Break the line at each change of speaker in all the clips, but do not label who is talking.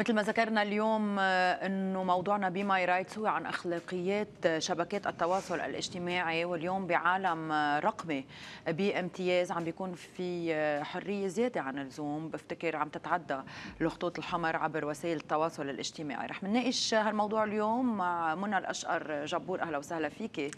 مثل ما ذكرنا اليوم آه، انه موضوعنا بماي رايتس هو عن اخلاقيات آه، شبكات التواصل الاجتماعي واليوم بعالم آه، رقمي بامتياز عم بيكون في حريه زياده عن اللزوم بفتكر عم تتعدى الخطوط الحمر عبر وسائل التواصل الاجتماعي رح نناقش هالموضوع اليوم مع منى الاشقر جبور اهلا وسهلا فيكي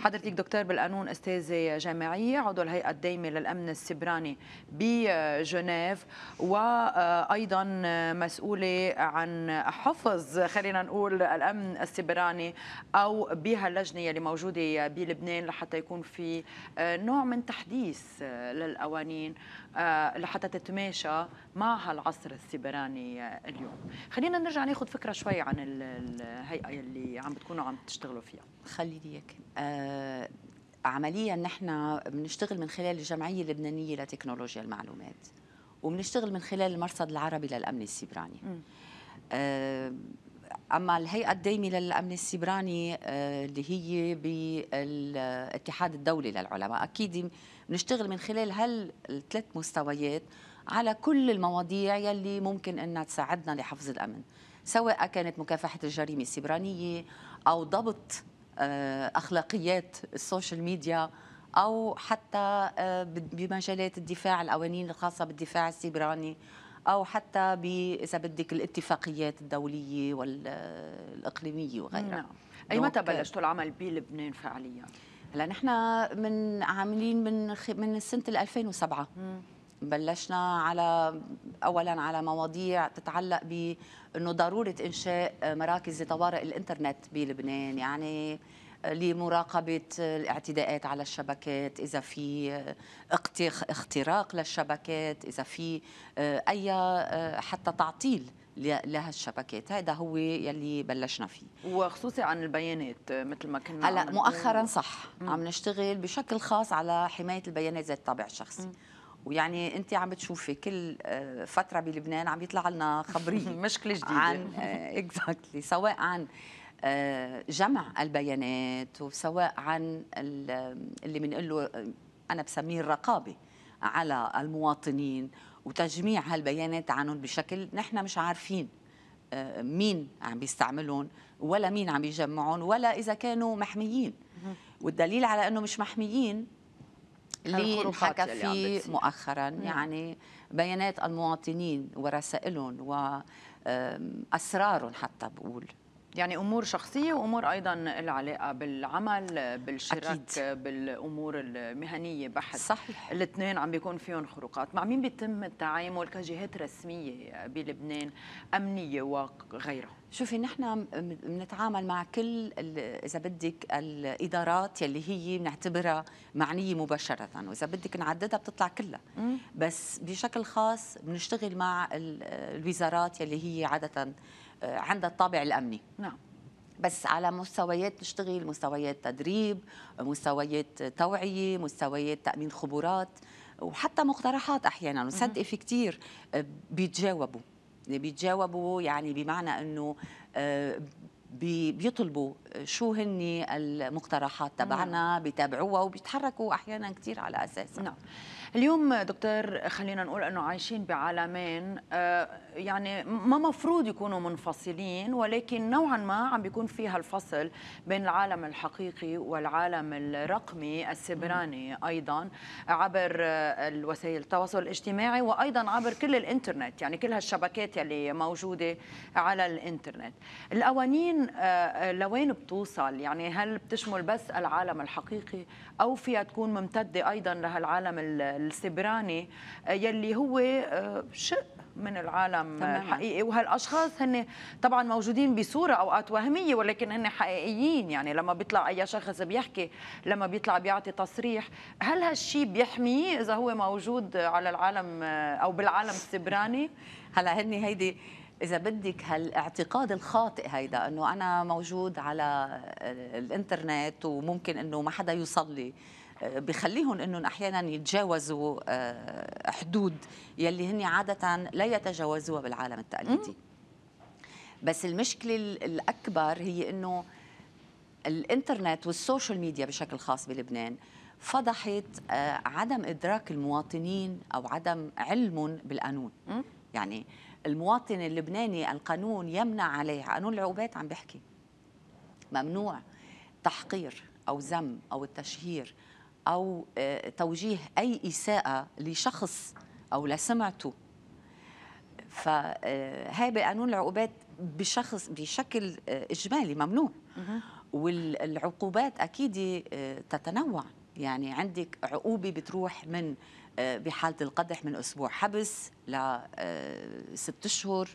حضرتك دكتور بالقانون استاذه جامعيه عضو الهيئه الدائمه للامن السبراني بجنيف وايضا مسؤوله عن حفظ خلينا نقول الامن السبراني او بها اللجنه اللي موجوده بلبنان لحتى يكون في آه، نوع من تحديث آه، للقوانين آه، لحتى تتماشى مع هالعصر السبراني اليوم خلينا نرجع ناخذ فكره شوي عن الهيئه
اللي عم بتكونوا عم تشتغلوا فيها خليني اياك عمليا نحن بنشتغل من خلال الجمعيه اللبنانيه لتكنولوجيا المعلومات وبنشتغل من خلال المرصد العربي للامن السيبراني آه، اما الهيئه الدائمه للامن السيبراني آه، اللي هي بالاتحاد الدولي للعلماء اكيد بنشتغل من خلال هالثلاث مستويات على كل المواضيع يلي ممكن انها تساعدنا لحفظ الامن سواء كانت مكافحه الجريمه السيبرانيه او ضبط آه، اخلاقيات السوشيال ميديا او حتى آه، بمجالات الدفاع القوانين الخاصه بالدفاع السيبراني او حتى اذا بدك الاتفاقيات الدوليه والاقليميه وغيرها نعم. اي متى آه، بلشتوا
العمل بلبنان فعليا؟
هلا نحن من عاملين من خ... من سنه 2007 مم. بلشنا على اولا على مواضيع تتعلق بانه ضروره انشاء مراكز لطوارئ الانترنت بلبنان يعني لمراقبه الاعتداءات على الشبكات اذا في اختراق للشبكات اذا في آه، اي آه، حتى تعطيل لها الشبكات هذا هو يلي بلشنا فيه وخصوصي عن البيانات مثل ما كنا هلا مؤخرا صح مم. عم نشتغل بشكل خاص على حمايه البيانات ذات الطابع الشخصي مم. ويعني انت عم بتشوفي كل آه، فتره بلبنان عم يطلع لنا خبريه مشكله جديده عن اكزاكتلي سواء عن آه، جمع البيانات وسواء عن اللي بنقول له انا بسميه الرقابه على المواطنين وتجميع هالبيانات عنهم بشكل نحن مش عارفين آه، مين عم بيستعملون ولا مين عم بيجمعون ولا اذا كانوا محميين والدليل على انه مش محميين اللي حكى فيه مؤخرا مم. يعني بيانات المواطنين ورسائلهم واسرارهم حتى بقول
يعني امور شخصيه وامور ايضا العلاقه بالعمل بالشراكه أكيد. بالامور المهنيه بحت صحيح الاثنين عم بيكون فيهم خروقات مع مين بيتم التعامل
كجهات رسميه بلبنان امنيه وغيرها شوفي نحن بنتعامل مع كل اذا بدك الادارات يلي هي بنعتبرها معنيه مباشره واذا بدك نعددها بتطلع كلها بس بشكل خاص بنشتغل مع الوزارات يلي هي عاده آه، عندها الطابع الامني نعم بس على مستويات نشتغل مستويات تدريب مستويات توعيه مستويات تامين خبرات وحتى مقترحات احيانا وصدقي في كثير آه، بيتجاوبوا يعني بيتجاوبوا يعني بمعنى انه آه، بيطلبوا شو هن المقترحات تبعنا نعم. بيتابعوها وبيتحركوا احيانا كثير على اساسها نعم اليوم دكتور خلينا نقول انه عايشين
بعالمين آه، يعني ما مفروض يكونوا منفصلين ولكن نوعا ما عم بيكون في هالفصل بين العالم الحقيقي والعالم الرقمي السبراني ايضا عبر آه، الوسائل التواصل الاجتماعي وايضا عبر كل الانترنت يعني كل هالشبكات اللي موجوده على الانترنت الاوانين آه، لوين بتوصل يعني هل بتشمل بس العالم الحقيقي او فيها تكون ممتده ايضا لهالعالم السبراني آه، يلي هو آه، شق من العالم تمام. الحقيقي وهالاشخاص هن طبعا موجودين بصوره اوقات وهميه ولكن هن حقيقيين يعني لما بيطلع اي شخص بيحكي لما بيطلع بيعطي تصريح هل هالشيء بيحميه اذا هو موجود على العالم او بالعالم
السبراني هلا هن هيدي اذا بدك هالاعتقاد الخاطئ هيدا انه انا موجود على الانترنت وممكن انه ما حدا يوصل لي بخليهم انهم احيانا يتجاوزوا آه، حدود يلي هن عاده لا يتجاوزوها بالعالم التقليدي بس المشكله الاكبر هي انه الانترنت والسوشيال ميديا بشكل خاص بلبنان فضحت آه، عدم ادراك المواطنين او عدم علمهم بالقانون يعني المواطن اللبناني القانون يمنع عليه قانون العقوبات عم بحكي ممنوع تحقير أو ذم أو التشهير أو آه، توجيه أي إساءة لشخص أو لسمعته فهي آه، بقانون العقوبات بشخص بشكل آه، إجمالي ممنوع والعقوبات أكيد تتنوع يعني عندك عقوبة بتروح من بحاله القدح من اسبوع حبس لست آه، اشهر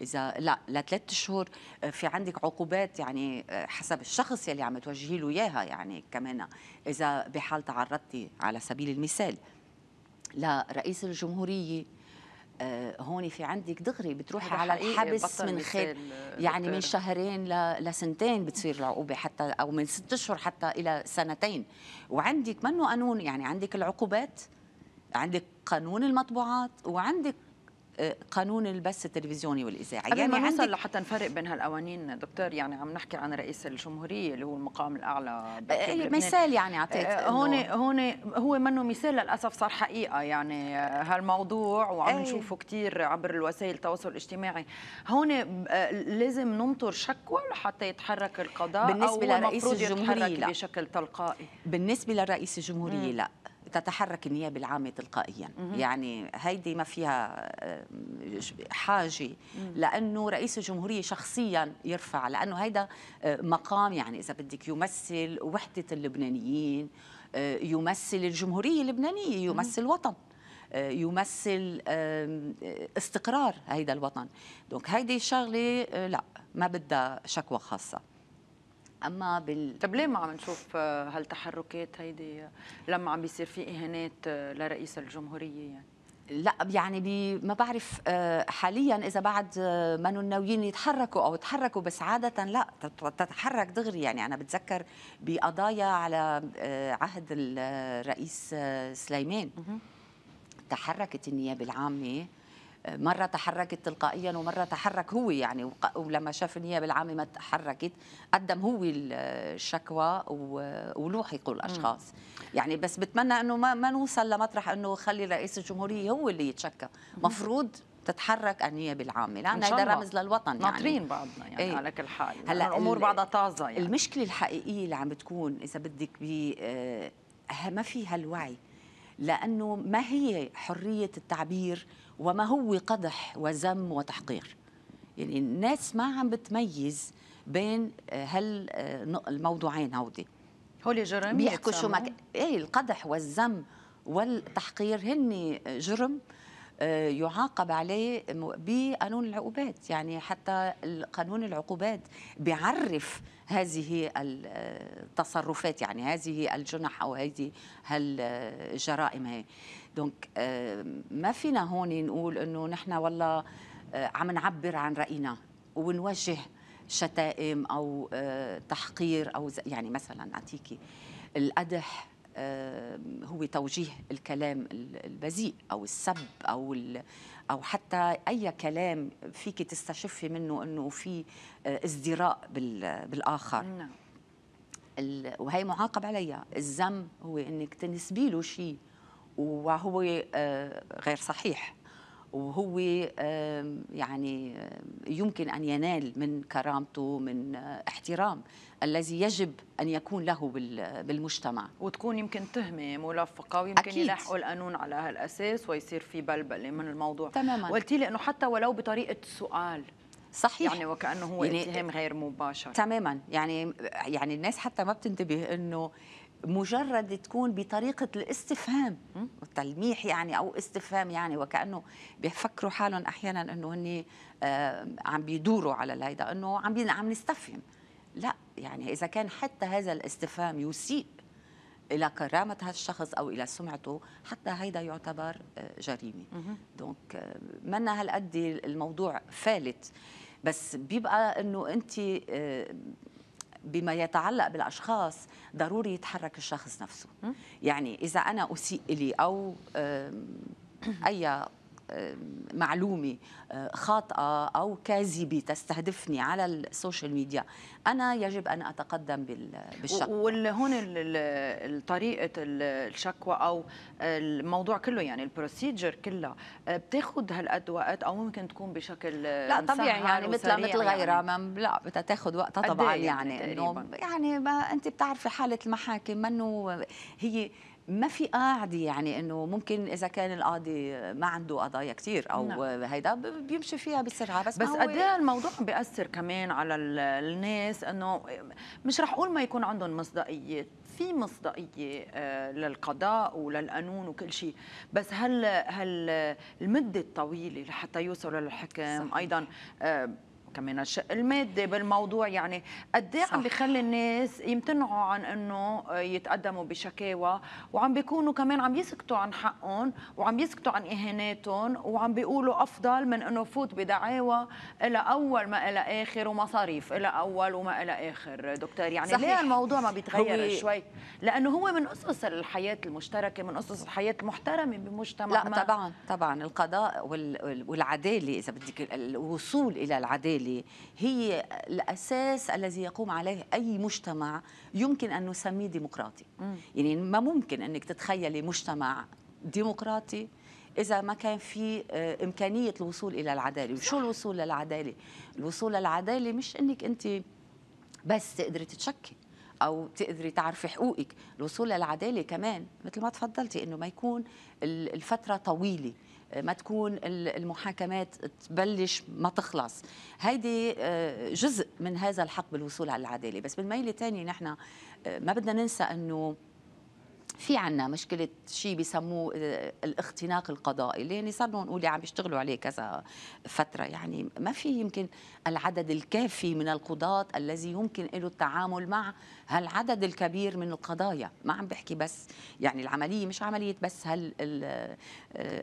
اذا لا لثلاث اشهر آه، في عندك عقوبات يعني آه، حسب الشخص يلي عم توجهي له اياها يعني كمان اذا بحال تعرضتي على سبيل المثال لرئيس الجمهوريه هون في عندك دغري بتروحي على الحبس من خلال يعني من شهرين لسنتين بتصير العقوبه حتى او من ست اشهر حتى الى سنتين وعندك منه قانون يعني عندك العقوبات عندك قانون المطبوعات وعندك آه، قانون البث التلفزيوني والاذاعي يعني ما نوصل لحتى نفرق بين هالقوانين دكتور يعني
عم نحكي عن رئيس الجمهوريه اللي هو المقام الاعلى آه، مثال
يعني آه، اعطيت هون
هون هو منه مثال للاسف صار حقيقه يعني هالموضوع وعم إيه. نشوفه كثير عبر الوسائل التواصل الاجتماعي هون لازم ننطر شكوى لحتى يتحرك القضاء بالنسبه أو لرئيس الجمهوريه بشكل
تلقائي بالنسبه لرئيس الجمهوريه لا تتحرك النيابة العامة تلقائيا مم. يعني هيدي ما فيها آه، حاجة لأنه رئيس الجمهورية شخصيا يرفع لأنه هيدا آه، مقام يعني إذا بدك يمثل وحدة اللبنانيين آه، يمثل الجمهورية اللبنانية يمثل الوطن وطن يمثل استقرار هيدا الوطن دونك هيدي الشغلة لا ما بدها شكوى خاصة
اما بال طب ليه ما عم نشوف آه، هالتحركات هيدي آه، لما عم بيصير في اهانات آه، لرئيس الجمهوريه يعني
لا يعني بي ما بعرف حاليا اذا بعد ما ناويين يتحركوا او تحركوا بس عاده لا تتحرك دغري يعني انا بتذكر بقضايا على عهد الرئيس سليمان تحركت النيابه العامه مرة تحركت تلقائيا ومرة تحرك هو يعني ولما شاف النيابة العامة ما تحركت قدم هو الشكوى ولوحقوا الأشخاص يعني بس بتمنى أنه ما, ما نوصل لمطرح أنه خلي رئيس الجمهورية هو اللي يتشكى مفروض تتحرك النيابه العامه لان هذا رمز للوطن يعني ناطرين بعضنا يعني ايه؟ على كل حال هلا يعني الامور بعضها طازه يعني المشكله الحقيقيه اللي عم بتكون اذا بدك ب آه، ما في هالوعي لأنه ما هي حرية التعبير وما هو قدح وذم وتحقير يعني الناس ما عم بتميز بين هل آه، آه، الموضوعين هودي هول جرم بيحكوا شو ما ايه القدح والذم والتحقير هن جرم آه، يعاقب عليه بقانون العقوبات يعني حتى قانون العقوبات بيعرف هذه التصرفات يعني هذه الجنح او هذه الجرائم هي دونك آه، ما فينا هون نقول انه نحن والله آه، عم نعبر عن راينا ونوجه شتائم او تحقير او يعني مثلا اعطيكي القدح هو توجيه الكلام البذيء او السب او او حتى اي كلام فيك تستشفي منه انه في آه، ازدراء بالاخر نعم. وهي معاقب عليها الذم هو انك تنسبي له شيء وهو آه، غير صحيح وهو يعني يمكن أن ينال من كرامته من آه، احترام الذي يجب أن يكون له بالمجتمع
وتكون يمكن تهمة ملفقة ويمكن أكيد. يلاحقوا القانون على هالأساس ويصير في بلبلة من الموضوع تماما وقلتي
لي أنه حتى ولو بطريقة سؤال صحيح يعني وكأنه هو يعني اتهام غير مباشر تماما يعني يعني الناس حتى ما بتنتبه أنه مجرد تكون بطريقة الاستفهام التلميح يعني أو استفهام يعني وكأنه بيفكروا حالهم أحيانا أنه هني آه، عم بيدوروا على هيدا أنه عم عم نستفهم لا يعني إذا كان حتى هذا الاستفهام يسيء إلى كرامة هالشخص أو إلى سمعته حتى هيدا يعتبر آه، جريمة دونك آه، منا هالقد الموضوع فالت بس بيبقى انه انت بما يتعلق بالاشخاص ضروري يتحرك الشخص نفسه يعني اذا انا اسيء لي او اي معلومة آه، خاطئة أو كاذبة تستهدفني على السوشيال ميديا أنا يجب أن أتقدم بالشكوى وهون طريقة
الشكوى أو الموضوع كله يعني البروسيجر كلها آه، بتاخذ هالقد وقت أو ممكن تكون بشكل آه، لا طبيعي يعني مثل مثل يعني. غيرها يعني. لا بدها تاخذ وقتها إيه طبعا يعني, يعني انه
يعني ما انت بتعرفي حاله المحاكم منه هي ما في قاعدة يعني انه ممكن اذا كان القاضي ما عنده قضايا كثير او نعم. هيدا بيمشي فيها بسرعه بس بس قد ايه الموضوع بياثر كمان على الناس
انه مش رح اقول ما يكون عندهم مصداقيه في مصداقيه آه، للقضاء وللقانون وكل شيء بس هل هل المده الطويله لحتى يوصلوا للحكم صحيح. ايضا آه، كمان الشق المادي بالموضوع يعني قد ايه عم بخلي الناس يمتنعوا عن انه يتقدموا بشكاوى وعم بيكونوا كمان عم يسكتوا عن حقهم وعم يسكتوا عن اهاناتهم وعم بيقولوا افضل من انه فوت بدعاوى الى اول ما الى اخر ومصاريف الى اول وما الى اخر دكتور يعني صحيح. ليه الموضوع ما بيتغير شوي لانه هو من اسس الحياه المشتركه من اسس الحياه المحترمه بمجتمع لا ما. طبعا
طبعا القضاء والعداله اذا بدك الوصول الى العداله العائلة هي الأساس الذي يقوم عليه أي مجتمع يمكن أن نسميه ديمقراطي م. يعني ما ممكن أنك تتخيلي مجتمع ديمقراطي إذا ما كان في آه، إمكانية الوصول إلى العدالة وشو الوصول للعدالة؟ الوصول للعدالة مش أنك أنت بس تقدري تتشكي او تقدري تعرفي حقوقك الوصول للعداله كمان مثل ما تفضلتي انه ما يكون الفتره طويله ما تكون المحاكمات تبلش ما تخلص هيدي آه، جزء من هذا الحق بالوصول على العداله بس بالميله الثانيه نحن آه، ما بدنا ننسى انه في عنا مشكله شيء بسموه آه، الاختناق القضائي اللي يعني صار نقول عم بيشتغلوا عليه كذا فتره يعني ما في يمكن العدد الكافي من القضاة الذي يمكن له التعامل مع هالعدد الكبير من القضايا ما عم بحكي بس يعني العمليه مش عمليه بس هال آه،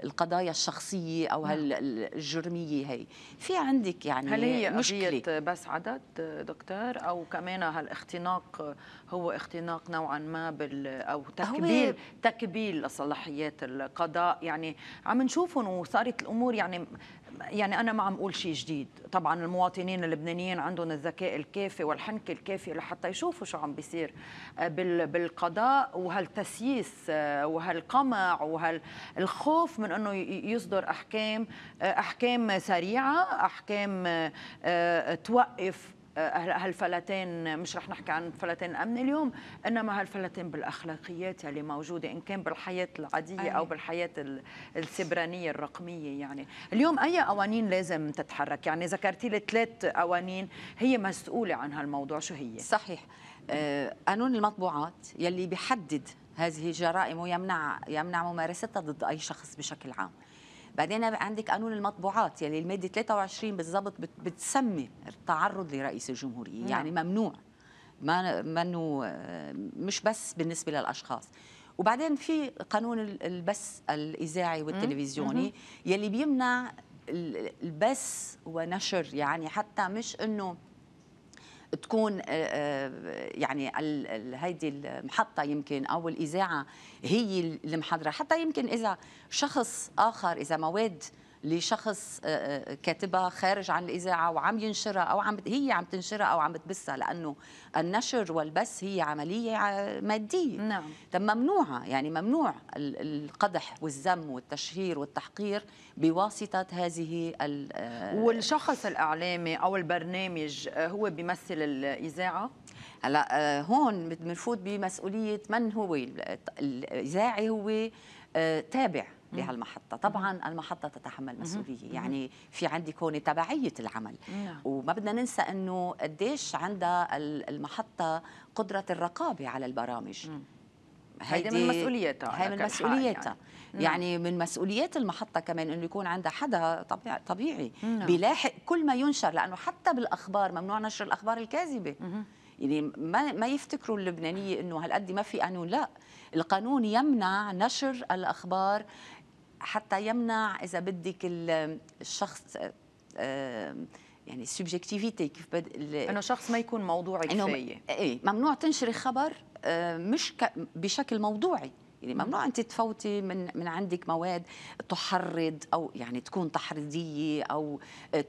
القضايا الشخصيه او نعم. هالجرميه هي في عندك يعني هل هي مشكله بس عدد دكتور
او كمان هالاختناق هو اختناق نوعا ما بال او تهكمه تكبيل تكبيل لصلاحيات القضاء يعني عم نشوفهم وصارت الامور يعني يعني انا ما عم اقول شيء جديد طبعا المواطنين اللبنانيين عندهم الذكاء الكافي والحنكه الكافيه لحتى يشوفوا شو عم بيصير آه، بالقضاء وهالتسييس آه، وهالقمع وهالخوف من انه يصدر احكام آه، احكام سريعه احكام توقف هالفلتين مش رح نحكي عن فلتين الامن اليوم انما هالفلتين بالاخلاقيات اللي موجوده ان كان بالحياه العاديه أيه. او أيوة. بالحياه السبرانيه الرقميه يعني اليوم اي قوانين لازم تتحرك يعني ذكرتي لي ثلاث قوانين هي مسؤوله عن هالموضوع
شو هي صحيح آه، قانون المطبوعات يلي بيحدد هذه الجرائم ويمنع يمنع ممارستها ضد اي شخص بشكل عام بعدين عندك قانون المطبوعات يلي يعني الماده 23 بالضبط بتسمي التعرض لرئيس الجمهوريه نعم. يعني ممنوع ما منو مش بس بالنسبه للاشخاص وبعدين في قانون البث الاذاعي والتلفزيوني يلي بيمنع البث ونشر يعني حتى مش انه تكون آه، آه، يعني هيدي المحطه يمكن او الاذاعه هي المحاضره حتى يمكن اذا شخص اخر اذا مواد لشخص آه، آه، كاتبها خارج عن الاذاعه وعم ينشرها او عم هي عم تنشرها او عم تبثها لانه النشر والبث هي عمليه ماديه نعم ممنوعه يعني ممنوع القدح والذم والتشهير والتحقير بواسطه هذه
آه، والشخص الاعلامي او البرنامج هو بيمثل الاذاعه
هلا هون بنفوت بمسؤوليه من هو الاذاعي هو تابع بهالمحطة طبعا المحطة تتحمل مسؤولية يعني في عندي كوني تبعية العمل نعم. وما بدنا ننسى أنه قديش عندها المحطة قدرة الرقابة على البرامج
هيدي من مسؤوليتها هي من مسؤوليتها يعني. يعني
نعم. من مسؤوليات المحطة كمان انه يكون عندها حدا طبيعي, طبيعي نعم. بيلاحق كل ما ينشر لانه حتى بالاخبار ممنوع نشر الاخبار الكاذبة يعني ما ما يفتكروا اللبنانيه انه هالقد ما في قانون لا القانون يمنع نشر الاخبار حتى يمنع اذا بدك الشخص آه، آه، يعني السبجكتيفيتي كيف بد... انه شخص ما يكون موضوعي كفايه ايه ممنوع تنشري خبر آه، مش ك... بشكل موضوعي يعني ممنوع انت تفوتي من من عندك مواد تحرض او يعني تكون تحريضيه او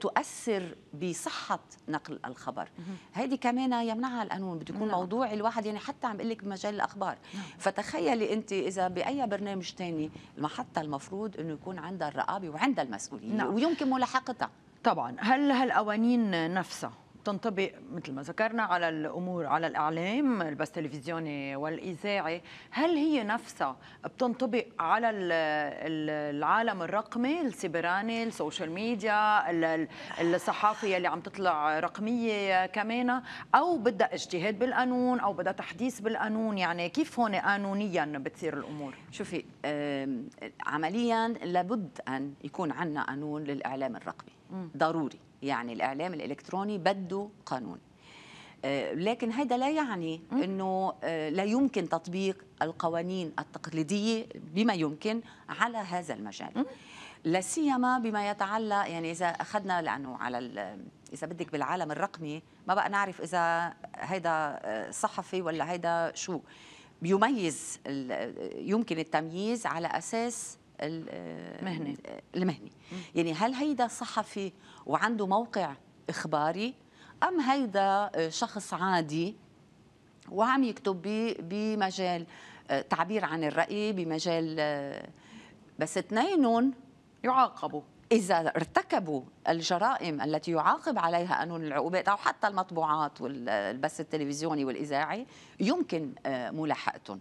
تؤثر بصحه نقل الخبر هذه كمان يمنعها القانون بده يكون نعم. موضوع الواحد يعني حتى عم بقول لك بمجال الاخبار نعم. فتخيلي انت اذا باي برنامج ثاني المحطه المفروض انه يكون عندها الرقابه وعندها المسؤوليه نعم. ويمكن ملاحقتها طبعا هل هالقوانين نفسها تنطبق مثل ما ذكرنا على
الامور على الاعلام البث التلفزيوني والاذاعي هل هي نفسها بتنطبق على العالم الرقمي السيبراني السوشيال ميديا الصحافه اللي عم تطلع رقميه كمان او بدها اجتهاد بالقانون او بدها تحديث بالقانون يعني كيف هون قانونيا بتصير الامور
شوفي عمليا لابد ان يكون عندنا قانون للاعلام الرقمي ضروري يعني الإعلام الإلكتروني بده قانون آه، لكن هذا لا يعني انه آه، لا يمكن تطبيق القوانين التقليديه بما يمكن على هذا المجال لا سيما بما يتعلق يعني اذا اخذنا لانه على اذا بدك بالعالم الرقمي ما بقى نعرف اذا هيدا آه، صحفي ولا هيدا شو بيميز يمكن التمييز على اساس المهني المهني يعني هل هيدا صحفي وعنده موقع اخباري ام هيدا آه، شخص عادي وعم يكتب بمجال آه، تعبير عن الراي بمجال آه، بس اثنينهم يعاقبوا إذا ارتكبوا الجرائم التي يعاقب عليها قانون العقوبات أو حتى المطبوعات والبث التلفزيوني والإذاعي يمكن ملاحقتهم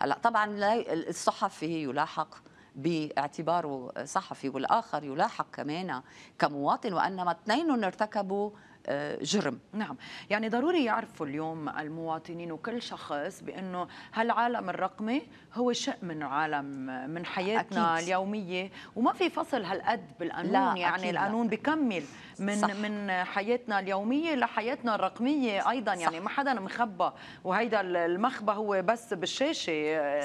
هلا طبعا الصحفي يلاحق باعتباره صحفي والآخر يلاحق كمان كمواطن وأنما اثنين ارتكبوا آه، جرم نعم يعني ضروري يعرفوا
اليوم المواطنين وكل شخص بأنه هالعالم الرقمي هو شيء من عالم من حياتنا أكيد. اليومية وما في فصل هالقد بالقانون يعني القانون لا. بكمل من صح. من حياتنا اليومية لحياتنا الرقمية أيضا يعني صح. يعني ما حدا مخبى وهيدا المخبى هو بس بالشاشة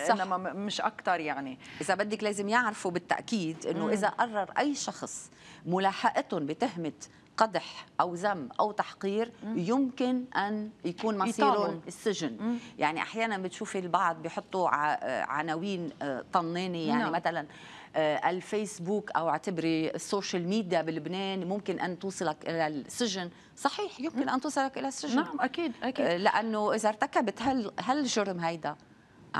صح. إنما مش
أكثر يعني إذا بدك لازم يعرفوا بالتأكيد إنه إذا قرر أي شخص ملاحقتهم بتهمة قدح او ذم او تحقير يمكن ان يكون مصيره السجن يعني احيانا بتشوفي البعض بيحطوا عناوين آه، طنانه يعني نعم. مثلا آه، الفيسبوك او اعتبري السوشيال ميديا بلبنان ممكن ان توصلك الى السجن صحيح يمكن ان توصلك الى السجن نعم اكيد اكيد آه، لانه اذا ارتكبت هل هالجرم هيدا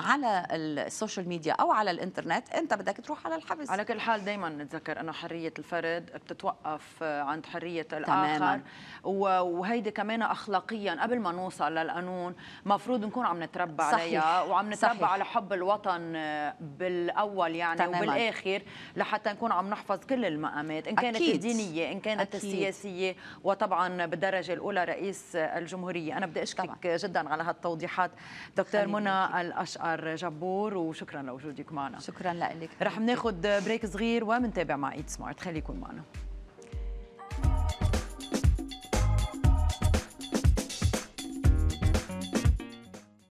على السوشيال ميديا او على الانترنت انت بدك تروح على الحبس على كل حال دائما نتذكر انه حريه الفرد
بتتوقف آه، عند حريه الاخر وهيدي كمان اخلاقيا قبل ما نوصل للقانون مفروض نكون عم نتربى عليها وعم نتربى صحيح. على حب الوطن آه، بالاول يعني تماما. وبالاخر لحتى نكون عم نحفظ كل المقامات ان كانت أكيد. الدينيه ان كانت أكيد. السياسيه وطبعا بالدرجه الاولى رئيس الجمهوريه انا بدي اشكرك جدا على هالتوضيحات دكتور منى الاشقر وقار جبور وشكرا لوجودك معنا شكرا لك رح ناخذ بريك صغير ومنتابع مع ايد سمارت خليكم معنا